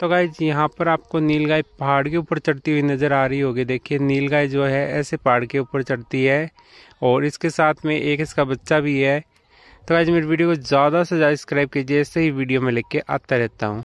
तो जी यहाँ पर आपको नील गाय पहाड़ के ऊपर चढ़ती हुई नज़र आ रही होगी देखिए नील गाय जो है ऐसे पहाड़ के ऊपर चढ़ती है और इसके साथ में एक इसका बच्चा भी है तो गाइज मेरी वीडियो को ज़्यादा से ज़्यादा सब्सक्राइब कीजिए ऐसे ही वीडियो में लेके आता रहता हूँ